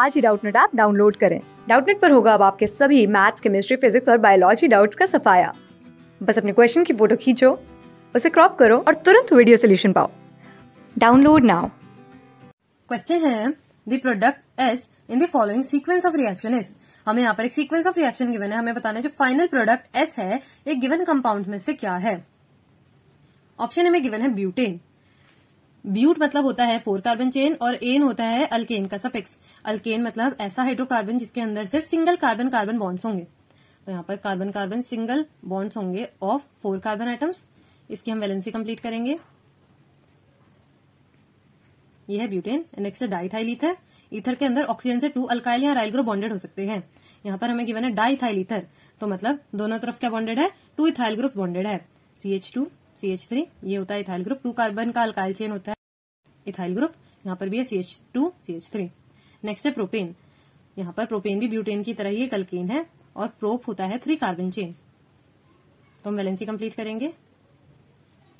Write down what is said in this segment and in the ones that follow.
आज ही Doubtnut app download करें डाउटनेट पर होगा अब आपके सभी मैथ्स केमिस्ट्री फिजिक्स और बायोलॉजी डाउट्स का सफाया बस अपने क्वेश्चन की फोटो खींचो उसे क्रॉप करो और तुरंत वीडियो सोल्यूशन पाओ डाउनलोड नाउ क्वेश्चन है the products in the following sequence of reaction is हमें यहाँ पर एक सीक्वेंस ऑफ रिएक्शन गिवन है हमें बताना है जो फाइनल प्रोडक्ट एस है एक गिवन कंपाउंड में से क्या है ऑप्शन हमें गिवन है ब्यूटेन ब्यूट मतलब होता है फोर कार्बन चेन और एन होता है अल्केन का सफिक्स अल्केन मतलब ऐसा हाइड्रोकार्बन जिसके अंदर सिर्फ सिंगल कार्बन कार्बन बॉन्ड्स होंगे तो यहाँ पर कार्बन कार्बन सिंगल बॉन्ड्स होंगे ऑफ फोर कार्बन आइटम्स इसकी हम वैलेंसी कंप्लीट करेंगे यह है butane next diethyl ether ether के अंदर ऑक्सीजन से टू अल्काइल या राइलग्रो बॉन्डेड हो सकते हैं यहाँ पर हमें गिवन है डाइथाइल ईथर तो मतलब दोनों तरफ क्या बॉन्डेड है टू इथाइल ग्रुप बॉन्डेड है C H two C H three ये होता है इथाइल ग्रुप टू कार्बन का अल्काइल चेन होता है इथाइल ग्रुप यहाँ पर भी है C H two C H three next है प्रोपेन यहाँ पर प्रोपेन भी ब्यूटेन की तरह ही कल्केन है और प्रोप होता है थ्री कार्बन चेन तो हम वैलेंसी कंप्लीट करेंगे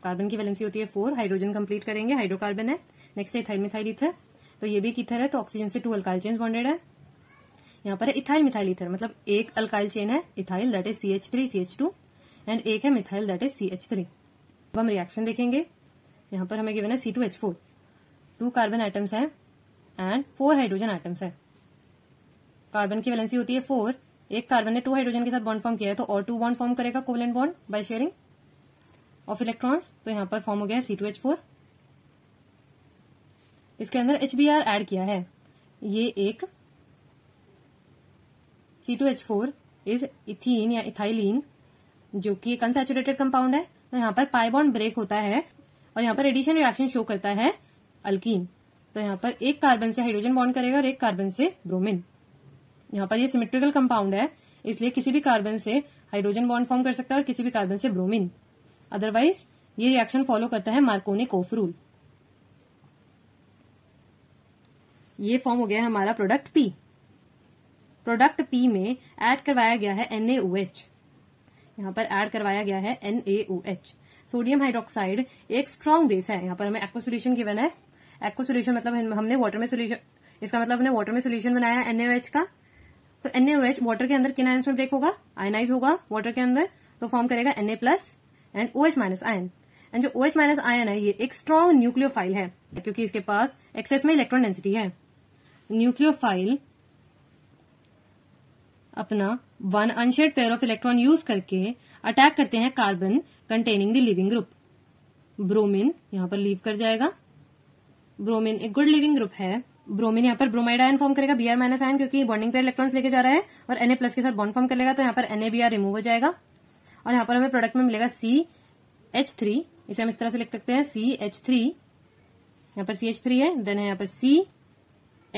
कार्बन की वैलेंसी होती है फोर हाइड्रोजन कंप्लीट करेंगे हाइड्रोकार्बन है नेक्स्ट है इथाइल मिथाइल इथर तो ये भी एक इथर है तो ऑक्सीजन से टू अल्काइल चेन बॉन्डेड है यहाँ पर है इथाइल मिथाइल इथर मतलब एक अल्काइल चेन है ethyl that is C H three C H two and एक है methyl that is C H three अब तो हम रिएक्शन देखेंगे यहाँ पर हमें गिवन है C two H four two carbon atoms हैं एंड फोर हाइड्रोजन आइटम्स हैं कार्बन की वैलेंसी होती है फोर एक कार्बन ने टू हाइड्रोजन के साथ बॉन्ड फॉर्म किया है तो और टू बॉन्ड फॉर्म करेगा covalent bond by sharing of electrons तो यहाँ पर फॉर्म हो गया है सी टू एच फोर इसके अंदर एच बी आर एड किया है ये एक C two H four is ethene या इथाइलिन जो कि एक अनसेचुरेटेड कंपाउंड है तो यहाँ पर पाइबॉन्ड ब्रेक होता है और यहाँ पर एडिशन रिएक्शन शो करता है अल्किन तो यहाँ पर एक कार्बन से हाइड्रोजन बॉन्ड करेगा और एक कार्बन से ब्रोमिन यहाँ पर ये सिमेट्रिकल कंपाउंड है इसलिए किसी भी कार्बन से हाइड्रोजन बॉन्ड फॉर्म कर सकता है और किसी भी कार्बन से ब्रोमिन अदरवाइज ये रिएक्शन फॉलो करता है मार्कोनी कोफ रूल ये फॉर्म हो गया हमारा प्रोडक्ट पी प्रोडक्ट पी में एड करवाया गया है एनएओएच यहाँ पर एड करवाया गया है एन सोडियम हाइड्रोक्साइड एक स्ट्रॉन्ग बेस है यहाँ पर हमें एक्व सोल्यूशन गिवन है एक्व सोल्यूशन मतलब हमने वाटर में सोल्यूशन इसका मतलब हमने वाटर में सोल्यूशन बनाया एच का तो एच वाटर के अंदर किन आयन में ब्रेक होगा आयनाइज होगा वाटर के अंदर तो फॉर्म करेगा N A plus and O H minus ion and जो ओ एच माइनस आयन है ये एक स्ट्रॉन्ग न्यूक्लियोफाइल है क्योंकि इसके पास एक्सेस में इलेक्ट्रॉन डेंसिटी है न्यूक्लियोफाइल अपना one unshared pair of electron use करके अटैक करते हैं carbon containing the leaving group bromine यहां पर लीव कर जाएगा ब्रोमिन एक गुड लिविंग ग्रुप है ब्रोमिन यहां पर ब्रोमाइड आयन फॉर्म करेगा बी आर माइनस आयन क्योंकि बॉन्डिंग पेयर इलेक्ट्रॉन्स लेके जा रहा है और एनए प्लस के साथ बॉन्ड फॉर्म कर लेगा तो यहां पर एनए बी आर रिमूव हो जाएगा और यहां पर हमें प्रोडक्ट में मिलेगा सी एच थ्री इसे हम इस तरह से लिख सकते हैं सी एच थ्री यहां पर सी एच थ्री है देन है यहां पर C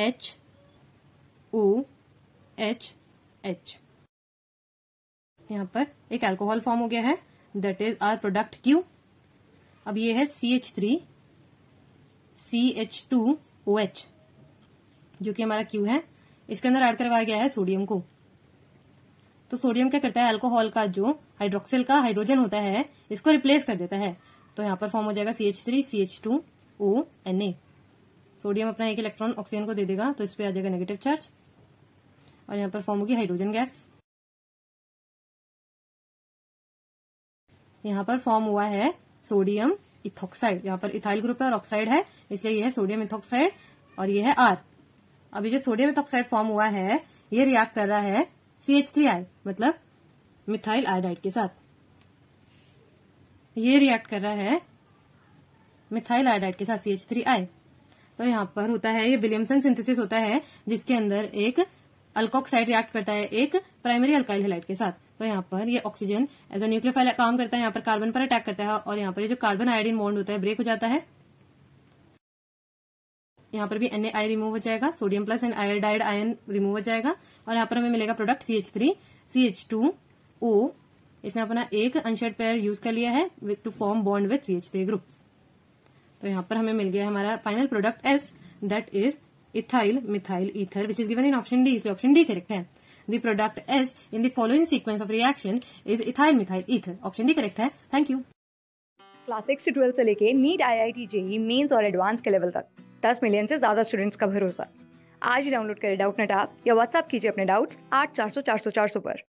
H O H H यहाँ पर एक अल्कोहल फॉर्म हो गया है that is our product Q अब ये है C H three C H two O H जो कि हमारा क्यू है इसके अंदर ऐड करवाया गया है सोडियम को तो सोडियम क्या करता है अल्कोहल का जो हाइड्रोक्सिल का हाइड्रोजन होता है इसको रिप्लेस कर देता है तो यहां पर फॉर्म हो जाएगा C H three C H two O N A sodium अपना एक इलेक्ट्रॉन ऑक्सीजन को दे देगा तो इस पर आ जाएगा नेगेटिव चार्ज और यहाँ पर फॉर्म होगी हाइड्रोजन गैस यहाँ पर फॉर्म हुआ है सोडियम इथोक्साइड यहाँ पर इथाइल ग्रुप है और ऑक्साइड है इसलिए यह है सोडियम इथोक्साइड और यह है आर अभी जो सोडियम इथोक्साइड फॉर्म हुआ है ये रिएक्ट कर रहा है सी एच थ्री आई मतलब मिथाइल आयोडाइड के साथ ये रिएक्ट कर रहा है मिथाइल आयोडाइड के साथ सी एच थ्री आई तो यहाँ पर होता है ये विलियमसन सिंथेसिस होता है जिसके अंदर एक अल्कोक्साइड रिएक्ट करता है एक प्राइमरी अल्काइल हेलाइट के साथ तो यहाँ पर ये ऑक्सीजन एज ए न्यूक्लियोफाइल काम करता है यहाँ पर कार्बन पर अटैक करता है और यहाँ पर ये जो कार्बन आयोडीन बॉन्ड होता है ब्रेक हो जाता है यहाँ पर भी एन आई रिमूव हो जाएगा sodium plus and iodide ion remove हो जाएगा और यहाँ पर हमें मिलेगा product C H three C H two O इसने अपना एक अनशेड पेयर यूज कर लिया है to form bond with C H three group तो यहाँ पर हमें मिल गया हमारा final product as that is ethyl methyl ether which is given in option D इसलिए option D correct है The product S in the following sequence of reaction is ethyl methyl ether. Option D correct है. Thank you. Class six से twelfth से लेके NEET I I T JEE mains और advance के level तक दस million से ज़्यादा स्टूडेंट्स का भरोसा आज ही डाउनलोड करें डाउट नेट आप या व्हाट्सअप कीजिए अपने डाउट्स आठ चार सौ चार सौ चार सौ पर